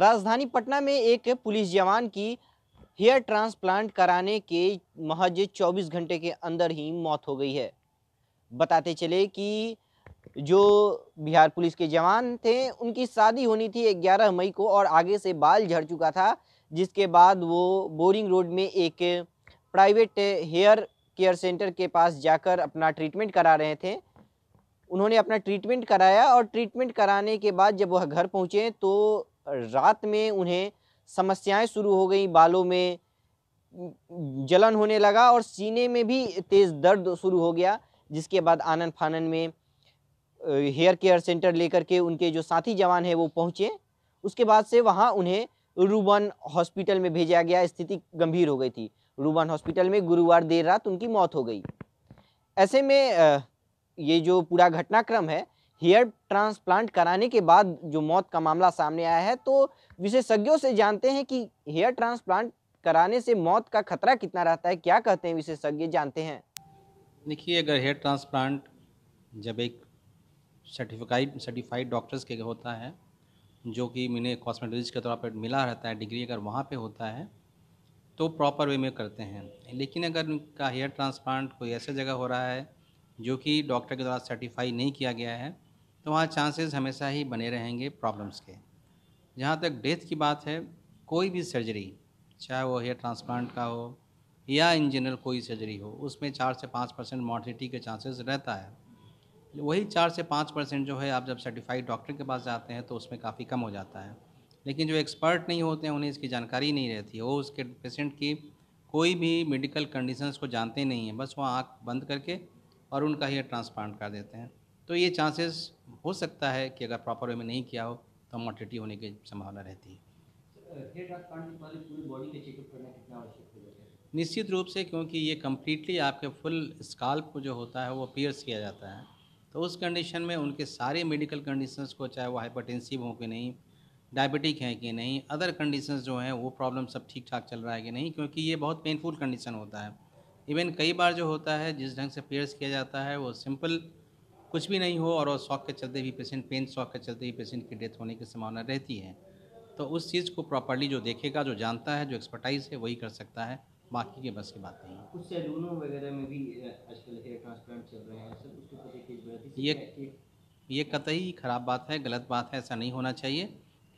राजधानी पटना में एक पुलिस जवान की हेयर ट्रांसप्लांट कराने के महज 24 घंटे के अंदर ही मौत हो गई है बताते चले कि जो बिहार पुलिस के जवान थे उनकी शादी होनी थी 11 मई को और आगे से बाल झड़ चुका था जिसके बाद वो बोरिंग रोड में एक प्राइवेट हेयर केयर सेंटर के पास जाकर अपना ट्रीटमेंट करा रहे थे उन्होंने अपना ट्रीटमेंट कराया और ट्रीटमेंट कराने के बाद जब वह घर पहुँचे तो रात में उन्हें समस्याएं शुरू हो गई बालों में जलन होने लगा और सीने में भी तेज़ दर्द शुरू हो गया जिसके बाद आनंद फानन में हेयर केयर सेंटर लेकर के उनके जो साथी जवान हैं वो पहुँचे उसके बाद से वहाँ उन्हें रूबन हॉस्पिटल में भेजा गया स्थिति गंभीर हो गई थी रूबन हॉस्पिटल में गुरुवार देर रात उनकी मौत हो गई ऐसे में ये जो पूरा घटनाक्रम है हेयर ट्रांसप्लांट कराने के बाद जो मौत का मामला सामने आया है तो विशेषज्ञों से जानते हैं कि हेयर ट्रांसप्लांट कराने से मौत का खतरा कितना रहता है क्या कहते हैं विशेषज्ञ जानते हैं देखिए अगर हेयर ट्रांसप्लांट जब एक सर्टिफाइड सर्टिफाइड डॉक्टर्स के होता है जो कि मैंने कॉस्मेटोलॉजिस्ट के तौर पर मिला रहता है डिग्री अगर वहाँ पे होता है तो प्रॉपर वे में करते हैं लेकिन अगर उनका हेयर ट्रांसप्लांट कोई ऐसे जगह हो रहा है जो कि डॉक्टर के द्वारा सर्टिफाई नहीं किया गया है तो वहाँ चांसेस हमेशा ही बने रहेंगे प्रॉब्लम्स के जहाँ तक डेथ की बात है कोई भी सर्जरी चाहे वो हेयर ट्रांसप्लांट का हो या इन जनरल कोई सर्जरी हो उसमें चार से पाँच परसेंट मॉर्टिलिटी के चांसेस रहता है वही चार से पाँच परसेंट जो है आप जब सर्टिफाइड डॉक्टर के पास जाते हैं तो उसमें काफ़ी कम हो जाता है लेकिन जो एक्सपर्ट नहीं होते हैं उन्हें इसकी जानकारी नहीं रहती वो उसके पेशेंट की कोई भी मेडिकल कंडीशंस को जानते नहीं हैं बस वो आँख बंद करके और उनका हेयर ट्रांसप्लांट कर देते हैं तो ये चांसेस हो सकता है कि अगर प्रॉपर वे में नहीं किया हो तो मॉर्टिटी होने की संभावना रहती है निश्चित रूप से क्योंकि ये कम्प्लीटली आपके फुल स्काल्प को जो होता है वो पियर्स किया जाता है तो उस कंडीशन में उनके सारे मेडिकल कंडीशंस को चाहे वो हाइपरटेंसिव हो कि नहीं डायबिटिक हैं कि नहीं अदर कंडीशंस जो हैं वो प्रॉब्लम सब ठीक ठाक चल रहा है कि नहीं क्योंकि ये बहुत पेनफुल कंडीशन होता है इवन कई बार जो होता है जिस ढंग से पेयर्स किया जाता है वो सिंपल कुछ भी नहीं हो और शौक के चलते भी पेशेंट पेन शौक के चलते भी पेशेंट की डेथ होने की संभावना रहती है तो उस चीज़ को प्रॉपरली जो देखेगा जो जानता है जो एक्सपर्टाइज है वही कर सकता है बाकी के बस की बात नहीं कुछ सैलूनों वगैरह में भी आजकल हेयर ट्रांसप्लांट चल रहे हैं सर उसके प्रति ये ये कतई ख़राब बात है गलत बात है ऐसा नहीं होना चाहिए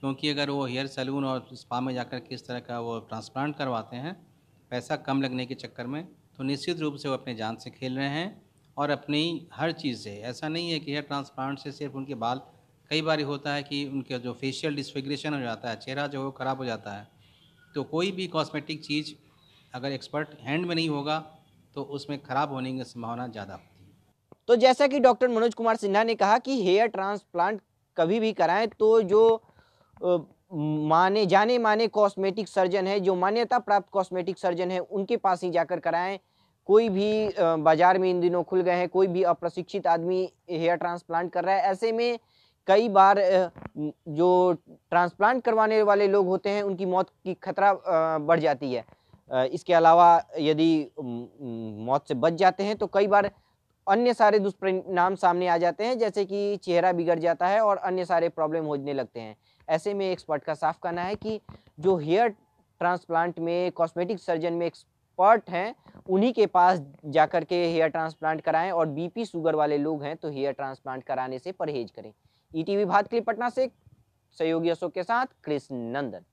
क्योंकि अगर वो हेयर सैलून और स्पा में जाकर किस तरह का वो ट्रांसप्लांट करवाते हैं पैसा कम लगने के चक्कर में तो निश्चित रूप से वो अपने जान से खेल रहे हैं और अपनी हर चीज़ से ऐसा नहीं है कि हेयर ट्रांसप्लांट से सिर्फ उनके बाल कई बार होता है कि उनका जो फेशियल डिस्फिग्रेशन हो जाता है चेहरा जो है ख़राब हो जाता है तो कोई भी कॉस्मेटिक चीज़ अगर एक्सपर्ट हैंड में नहीं होगा तो उसमें ख़राब होने की संभावना ज़्यादा होती है तो जैसा कि डॉक्टर मनोज कुमार सिन्हा ने कहा कि हेयर ट्रांसप्लांट कभी भी कराएं तो जो माने जाने माने कॉस्मेटिक सर्जन है जो मान्यता प्राप्त कॉस्मेटिक सर्जन है उनके पास ही जाकर कराएं कोई भी बाज़ार में इन दिनों खुल गए हैं कोई भी अप्रशिक्षित आदमी हेयर ट्रांसप्लांट कर रहा है ऐसे में कई बार जो ट्रांसप्लांट करवाने वाले लोग होते हैं उनकी मौत की खतरा बढ़ जाती है इसके अलावा यदि मौत से बच जाते हैं तो कई बार अन्य सारे दुष्परिणाम सामने आ जाते हैं जैसे कि चेहरा बिगड़ जाता है और अन्य सारे प्रॉब्लम होने लगते हैं ऐसे में एक्सपर्ट का साफ कहना है कि जो हेयर ट्रांसप्लांट में कॉस्मेटिक सर्जन में एक्सपर्ट हैं उन्हीं के पास जाकर के हेयर ट्रांसप्लांट कराएं और बीपी शुगर वाले लोग हैं तो हेयर ट्रांसप्लांट कराने से परहेज करें ईटीवी e भारत के लिए पटना से सहयोगी अशोक के साथ कृष्ण नंदन